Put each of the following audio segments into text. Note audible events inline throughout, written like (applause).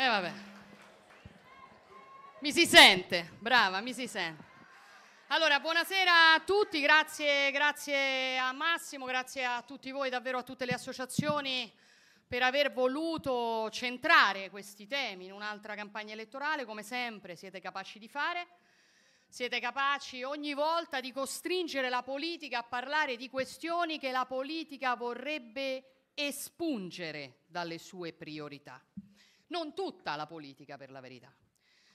E eh, vabbè. Mi si sente, brava, mi si sente. Allora, buonasera a tutti, grazie, grazie a Massimo, grazie a tutti voi, davvero a tutte le associazioni per aver voluto centrare questi temi in un'altra campagna elettorale, come sempre siete capaci di fare. Siete capaci ogni volta di costringere la politica a parlare di questioni che la politica vorrebbe espungere dalle sue priorità. Non tutta la politica, per la verità.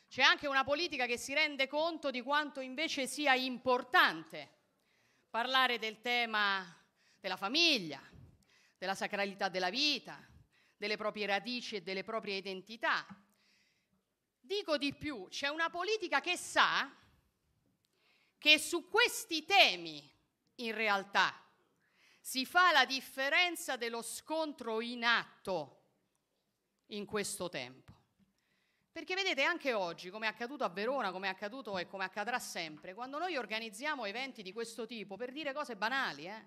C'è anche una politica che si rende conto di quanto invece sia importante parlare del tema della famiglia, della sacralità della vita, delle proprie radici e delle proprie identità. Dico di più, c'è una politica che sa che su questi temi in realtà si fa la differenza dello scontro in atto in questo tempo. Perché vedete anche oggi, come è accaduto a Verona, come è accaduto e come accadrà sempre, quando noi organizziamo eventi di questo tipo per dire cose banali, eh?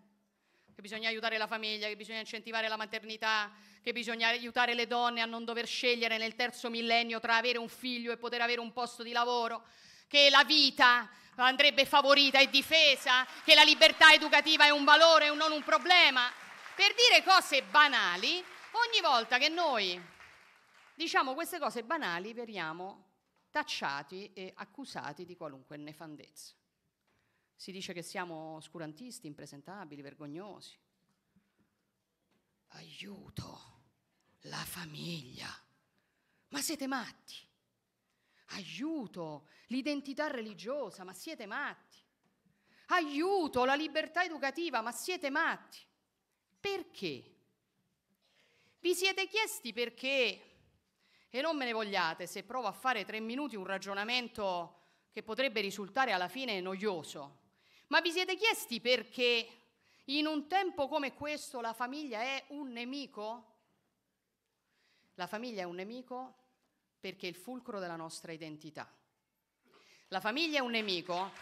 che bisogna aiutare la famiglia, che bisogna incentivare la maternità, che bisogna aiutare le donne a non dover scegliere nel terzo millennio tra avere un figlio e poter avere un posto di lavoro, che la vita andrebbe favorita e difesa, che la libertà educativa è un valore e non un problema. Per dire cose banali, ogni volta che noi diciamo queste cose banali veniamo tacciati e accusati di qualunque nefandezza. Si dice che siamo oscurantisti, impresentabili, vergognosi. Aiuto, la famiglia. Ma siete matti. Aiuto, l'identità religiosa, ma siete matti. Aiuto, la libertà educativa, ma siete matti. Perché? Vi siete chiesti perché e non me ne vogliate se provo a fare tre minuti un ragionamento che potrebbe risultare alla fine noioso. Ma vi siete chiesti perché in un tempo come questo la famiglia è un nemico? La famiglia è un nemico perché è il fulcro della nostra identità. La famiglia è un nemico.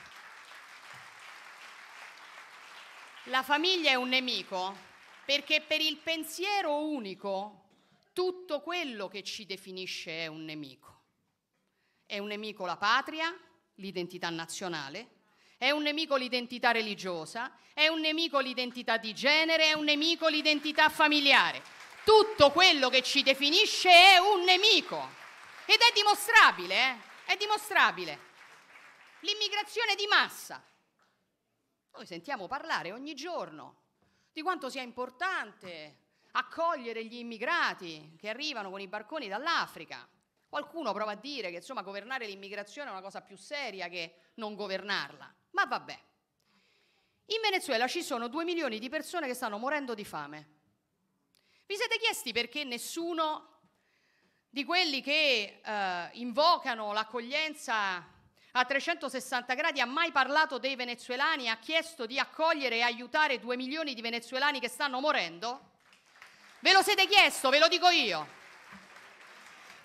La famiglia è un nemico perché per il pensiero unico tutto quello che ci definisce è un nemico. È un nemico la patria, l'identità nazionale, è un nemico l'identità religiosa, è un nemico l'identità di genere, è un nemico l'identità familiare. Tutto quello che ci definisce è un nemico. Ed è dimostrabile, eh? è dimostrabile. L'immigrazione di massa. Noi sentiamo parlare ogni giorno di quanto sia importante accogliere gli immigrati che arrivano con i barconi dall'Africa. Qualcuno prova a dire che insomma governare l'immigrazione è una cosa più seria che non governarla, ma vabbè. In Venezuela ci sono 2 milioni di persone che stanno morendo di fame. Vi siete chiesti perché nessuno di quelli che eh, invocano l'accoglienza a 360 gradi ha mai parlato dei venezuelani, ha chiesto di accogliere e aiutare 2 milioni di venezuelani che stanno morendo? Ve lo siete chiesto, ve lo dico io.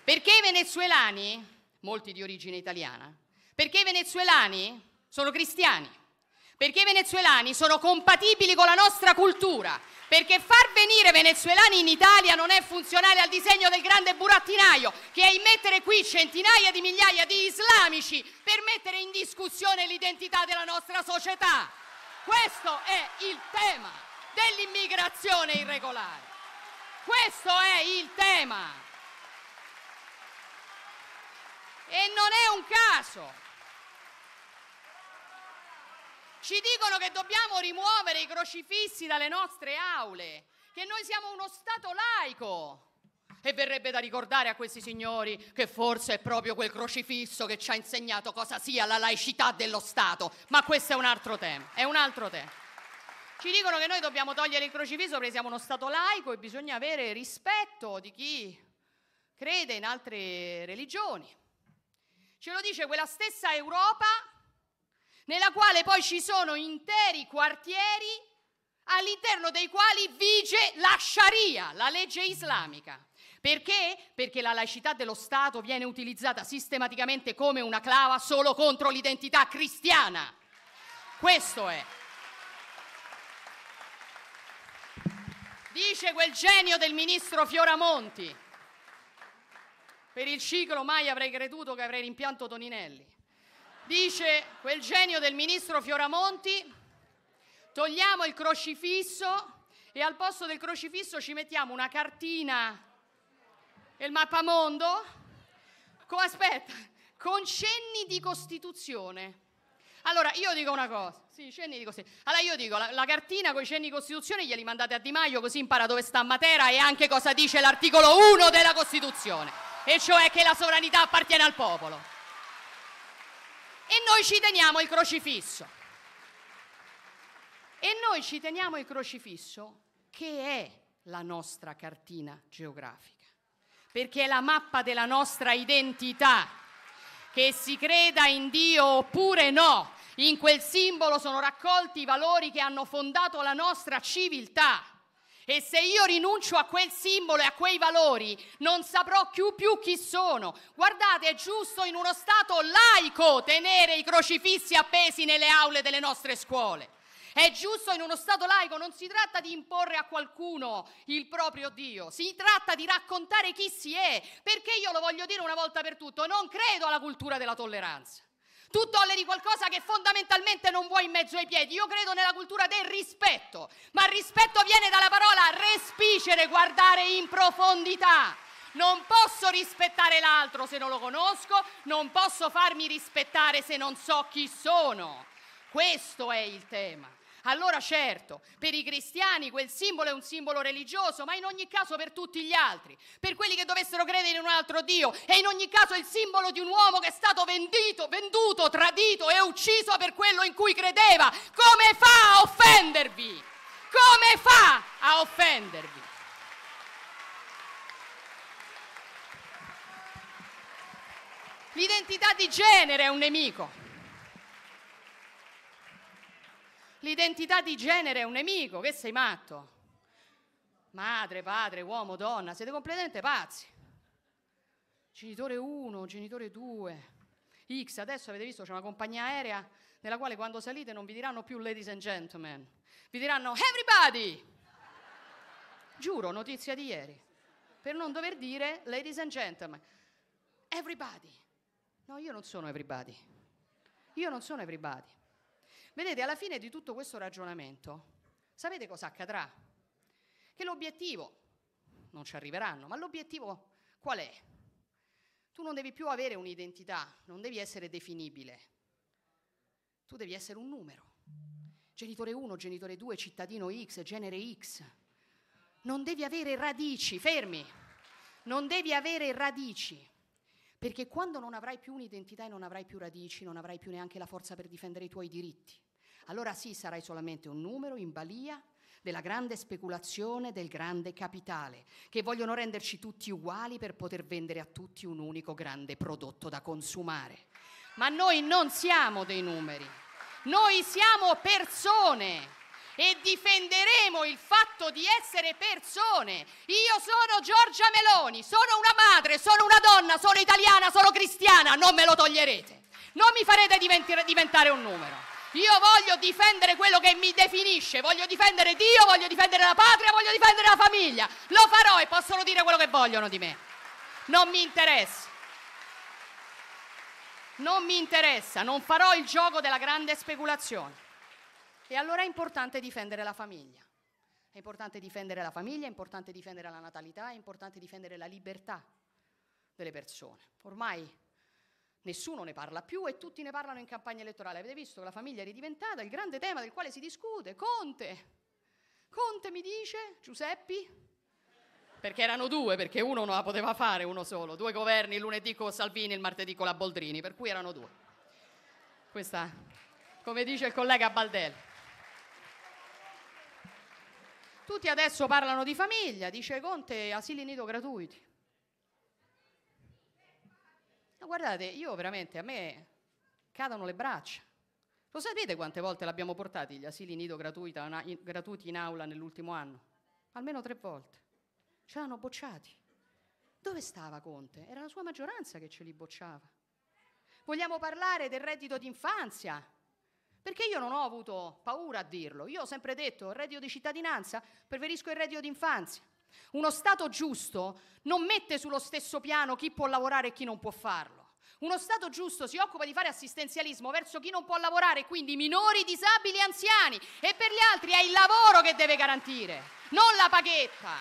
Perché i venezuelani, molti di origine italiana, perché i venezuelani sono cristiani, perché i venezuelani sono compatibili con la nostra cultura, perché far venire venezuelani in Italia non è funzionale al disegno del grande burattinaio, che è immettere qui centinaia di migliaia di islamici per mettere in discussione l'identità della nostra società. Questo è il tema dell'immigrazione irregolare. Questo è il tema. E non è un caso. Ci dicono che dobbiamo rimuovere i crocifissi dalle nostre aule, che noi siamo uno Stato laico. E verrebbe da ricordare a questi signori che forse è proprio quel crocifisso che ci ha insegnato cosa sia la laicità dello Stato. Ma questo è un altro tema, è un altro tema. Ci dicono che noi dobbiamo togliere il crocifisso perché siamo uno Stato laico e bisogna avere rispetto di chi crede in altre religioni. Ce lo dice quella stessa Europa nella quale poi ci sono interi quartieri all'interno dei quali vige la Sharia, la legge islamica. Perché? Perché la laicità dello Stato viene utilizzata sistematicamente come una clava solo contro l'identità cristiana. Questo è. Dice quel genio del ministro Fioramonti. Per il ciclo mai avrei creduto che avrei rimpianto Toninelli. Dice quel genio del ministro Fioramonti, togliamo il crocifisso e al posto del crocifisso ci mettiamo una cartina e il mappamondo. Co- aspetta, con cenni di Costituzione. Allora io dico una cosa, sì, cenni così. Allora io dico la, la cartina con i cenni di Costituzione glieli mandate a Di Maio così impara dove sta Matera e anche cosa dice l'articolo 1 della Costituzione, e cioè che la sovranità appartiene al popolo. E noi ci teniamo il crocifisso. E noi ci teniamo il crocifisso che è la nostra cartina geografica, perché è la mappa della nostra identità che si creda in Dio oppure no, in quel simbolo sono raccolti i valori che hanno fondato la nostra civiltà. E se io rinuncio a quel simbolo e a quei valori, non saprò più, più chi sono. Guardate, è giusto in uno Stato laico tenere i crocifissi appesi nelle aule delle nostre scuole. È giusto in uno Stato laico, non si tratta di imporre a qualcuno il proprio Dio, si tratta di raccontare chi si è, perché io lo voglio dire una volta per tutto, non credo alla cultura della tolleranza. Tu tolleri qualcosa che fondamentalmente non vuoi in mezzo ai piedi. Io credo nella cultura del rispetto, ma il rispetto viene dalla parola respicere, guardare in profondità. Non posso rispettare l'altro se non lo conosco, non posso farmi rispettare se non so chi sono. Questo è il tema. Allora certo, per i cristiani quel simbolo è un simbolo religioso, ma in ogni caso per tutti gli altri, per quelli che dovessero credere in un altro Dio, è in ogni caso il simbolo di un uomo che è stato vendito, venduto, tradito e ucciso per quello in cui credeva. Come fa a offendervi? Come fa a offendervi? L'identità di genere è un nemico. l'identità di genere è un nemico, che sei matto? Madre, padre, uomo, donna, siete completamente pazzi. Genitore 1, genitore 2, X, adesso avete visto c'è una compagnia aerea nella quale quando salite non vi diranno più ladies and gentlemen, vi diranno everybody. Giuro, notizia di ieri, per non dover dire ladies and gentlemen. Everybody. No, io non sono everybody. Io non sono everybody. Vedete, alla fine di tutto questo ragionamento, sapete cosa accadrà? Che l'obiettivo, non ci arriveranno, ma l'obiettivo qual è? Tu non devi più avere un'identità, non devi essere definibile, tu devi essere un numero. Genitore 1, genitore 2, cittadino X, genere X. Non devi avere radici, fermi, non devi avere radici. Perché quando non avrai più un'identità e non avrai più radici, non avrai più neanche la forza per difendere i tuoi diritti. Allora sì, sarai solamente un numero in balia della grande speculazione del grande capitale, che vogliono renderci tutti uguali per poter vendere a tutti un unico grande prodotto da consumare. Ma noi non siamo dei numeri, noi siamo persone e difenderemo il fatto di essere persone. Io sono Giorgia Meloni, sono una madre, sono una donna, sono italiana, sono cristiana, non me lo toglierete, non mi farete diventare un numero. Io voglio difendere quello che mi definisce, voglio difendere Dio, voglio difendere la patria, voglio difendere la famiglia. Lo farò e possono dire quello che vogliono di me. Non mi interessa. Non mi interessa, non farò il gioco della grande speculazione. E allora è importante difendere la famiglia. È importante difendere la famiglia, è importante difendere la natalità, è importante difendere la libertà delle persone. Ormai nessuno ne parla più e tutti ne parlano in campagna elettorale. Avete visto che la famiglia è ridiventata il grande tema del quale si discute. Conte, Conte mi dice, Giuseppi, perché erano due, perché uno non la poteva fare uno solo, due governi, il lunedì con Salvini, il martedì con la Boldrini, per cui erano due. Questa, come dice il collega Baldelli. Tutti adesso parlano di famiglia, dice Conte, asili nido gratuiti. Ma guardate, io veramente, a me cadono le braccia. Lo sapete quante volte l'abbiamo portati gli asili nido gratuita, in, gratuiti in aula nell'ultimo anno? Almeno tre volte. Ce l'hanno bocciati. Dove stava Conte? Era la sua maggioranza che ce li bocciava. Vogliamo parlare del reddito d'infanzia? Perché io non ho avuto paura a dirlo. Io ho sempre detto, il reddito di cittadinanza, preferisco il reddito d'infanzia. Uno Stato giusto non mette sullo stesso piano chi può lavorare e chi non può farlo. Uno Stato giusto si occupa di fare assistenzialismo verso chi non può lavorare, quindi minori, disabili e anziani. E per gli altri è il lavoro che deve garantire, non la paghetta.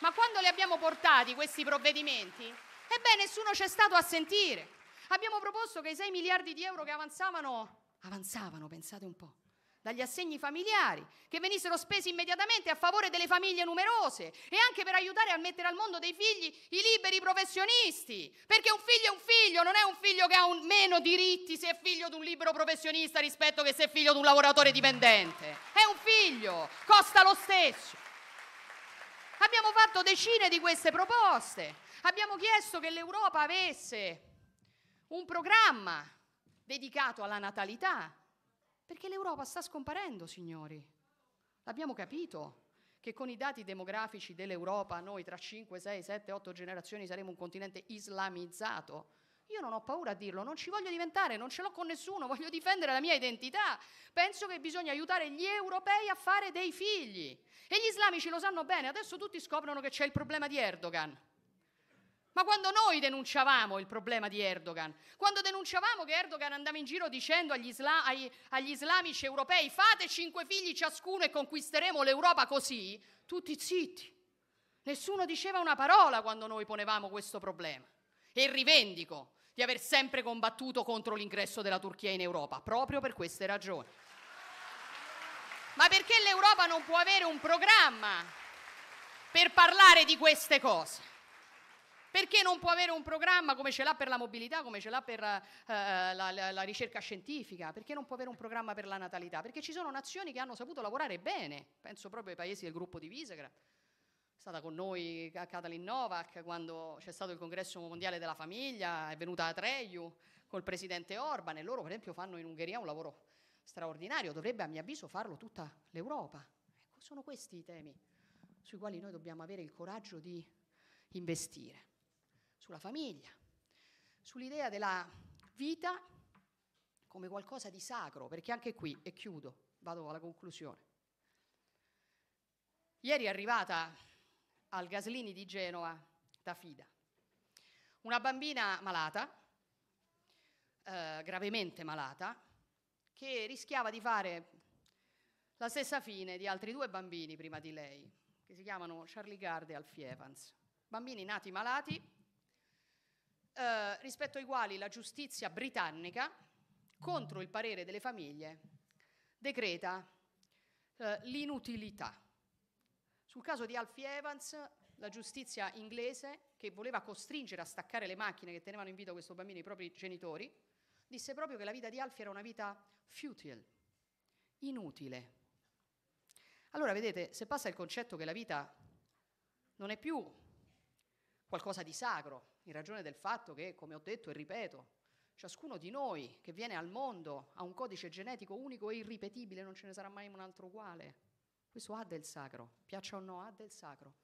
Ma quando li abbiamo portati questi provvedimenti, ebbene nessuno c'è stato a sentire. Abbiamo proposto che i 6 miliardi di euro che avanzavano avanzavano, pensate un po', dagli assegni familiari, che venissero spesi immediatamente a favore delle famiglie numerose e anche per aiutare a mettere al mondo dei figli i liberi professionisti, perché un figlio è un figlio, non è un figlio che ha un, meno diritti se è figlio di un libero professionista rispetto che se è figlio di un lavoratore dipendente, è un figlio, costa lo stesso. Abbiamo fatto decine di queste proposte, abbiamo chiesto che l'Europa avesse un programma dedicato alla natalità, perché l'Europa sta scomparendo, signori. L'abbiamo capito che con i dati demografici dell'Europa noi tra 5, 6, 7, 8 generazioni saremo un continente islamizzato. Io non ho paura a dirlo, non ci voglio diventare, non ce l'ho con nessuno, (laughs) voglio difendere la mia identità. Penso che bisogna aiutare gli europei a fare dei figli. E gli islamici lo sanno bene, adesso tutti scoprono che c'è il problema di Erdogan. Ma quando noi denunciavamo il problema di Erdogan, quando denunciavamo che Erdogan andava in giro dicendo agli, isla- agli, agli islamici europei fate cinque figli ciascuno e conquisteremo l'Europa così, tutti zitti. Nessuno diceva una parola quando noi ponevamo questo problema. E rivendico di aver sempre combattuto contro l'ingresso della Turchia in Europa, proprio per queste ragioni. Ma perché l'Europa non può avere un programma per parlare di queste cose? Perché non può avere un programma come ce l'ha per la mobilità, come ce l'ha per eh, la, la, la ricerca scientifica? Perché non può avere un programma per la natalità? Perché ci sono nazioni che hanno saputo lavorare bene, penso proprio ai paesi del gruppo di Visegrad è stata con noi Katalin Novak quando c'è stato il congresso mondiale della famiglia, è venuta a Treju col presidente Orban e loro per esempio fanno in Ungheria un lavoro straordinario, dovrebbe a mio avviso farlo tutta l'Europa. Ecco, sono questi i temi sui quali noi dobbiamo avere il coraggio di investire sulla famiglia, sull'idea della vita come qualcosa di sacro, perché anche qui, e chiudo, vado alla conclusione. Ieri è arrivata al Gaslini di Genova Tafida, una bambina malata, eh, gravemente malata, che rischiava di fare la stessa fine di altri due bambini prima di lei, che si chiamano Charlie Gard e Alfie Evans, bambini nati malati eh, rispetto ai quali la giustizia britannica, contro il parere delle famiglie, decreta eh, l'inutilità. Sul caso di Alfie Evans, la giustizia inglese, che voleva costringere a staccare le macchine che tenevano in vita questo bambino i propri genitori, disse proprio che la vita di Alfie era una vita futile, inutile. Allora vedete, se passa il concetto che la vita non è più qualcosa di sacro, in ragione del fatto che, come ho detto e ripeto, ciascuno di noi che viene al mondo ha un codice genetico unico e irripetibile, non ce ne sarà mai un altro uguale. Questo ha del sacro, piaccia o no, ha del sacro.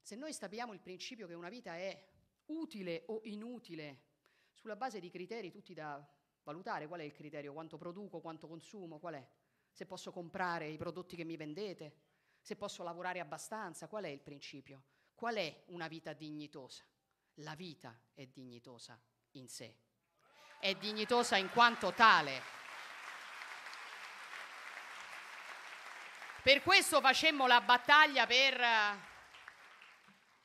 Se noi stabiliamo il principio che una vita è utile o inutile sulla base di criteri tutti da valutare, qual è il criterio? Quanto produco, quanto consumo, qual è? Se posso comprare i prodotti che mi vendete, se posso lavorare abbastanza, qual è il principio? Qual è una vita dignitosa? la vita è dignitosa in sé, è dignitosa in quanto tale. Per questo facemmo la battaglia per,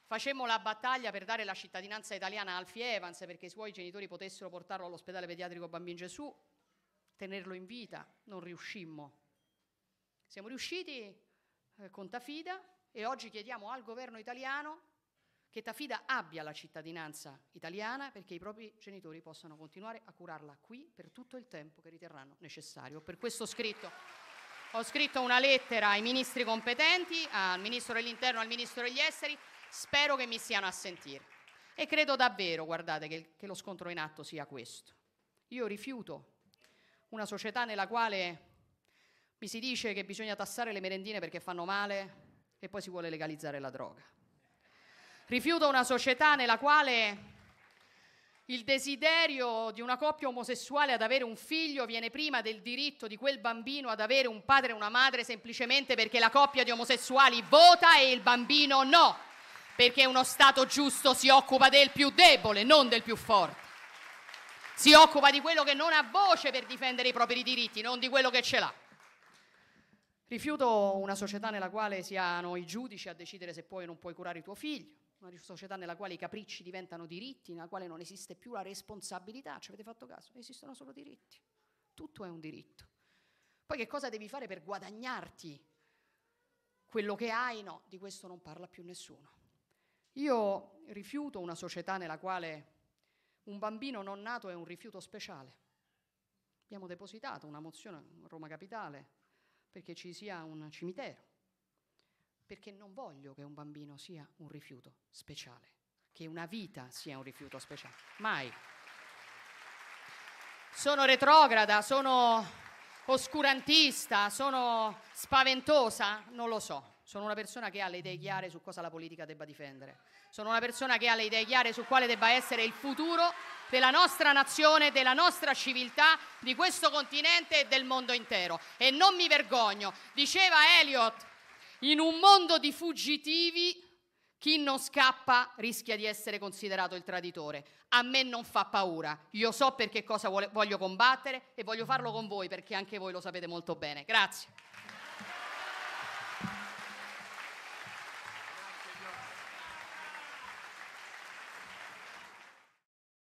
facemmo la battaglia per dare la cittadinanza italiana a Alfie Evans perché i suoi genitori potessero portarlo all'ospedale pediatrico Bambin Gesù, tenerlo in vita, non riuscimmo. Siamo riusciti eh, con Tafida e oggi chiediamo al governo italiano che Tafida abbia la cittadinanza italiana perché i propri genitori possano continuare a curarla qui per tutto il tempo che riterranno necessario. Per questo ho scritto, ho scritto una lettera ai ministri competenti, al ministro dell'interno, e al ministro degli esteri, spero che mi siano a sentire. E credo davvero, guardate, che, che lo scontro in atto sia questo. Io rifiuto una società nella quale mi si dice che bisogna tassare le merendine perché fanno male e poi si vuole legalizzare la droga. Rifiuto una società nella quale il desiderio di una coppia omosessuale ad avere un figlio viene prima del diritto di quel bambino ad avere un padre e una madre semplicemente perché la coppia di omosessuali vota e il bambino no, perché uno Stato giusto si occupa del più debole, non del più forte. Si occupa di quello che non ha voce per difendere i propri diritti, non di quello che ce l'ha. Rifiuto una società nella quale siano i giudici a decidere se puoi o non puoi curare tuo figlio una società nella quale i capricci diventano diritti, nella quale non esiste più la responsabilità, ci avete fatto caso? Esistono solo diritti, tutto è un diritto. Poi che cosa devi fare per guadagnarti quello che hai? No, di questo non parla più nessuno. Io rifiuto una società nella quale un bambino non nato è un rifiuto speciale. Abbiamo depositato una mozione a Roma Capitale perché ci sia un cimitero perché non voglio che un bambino sia un rifiuto speciale, che una vita sia un rifiuto speciale, mai. Sono retrograda, sono oscurantista, sono spaventosa, non lo so. Sono una persona che ha le idee chiare su cosa la politica debba difendere. Sono una persona che ha le idee chiare su quale debba essere il futuro della nostra nazione, della nostra civiltà, di questo continente e del mondo intero. E non mi vergogno. Diceva Eliot, in un mondo di fuggitivi, chi non scappa rischia di essere considerato il traditore. A me non fa paura, io so per che cosa voglio combattere e voglio farlo con voi perché anche voi lo sapete molto bene. Grazie.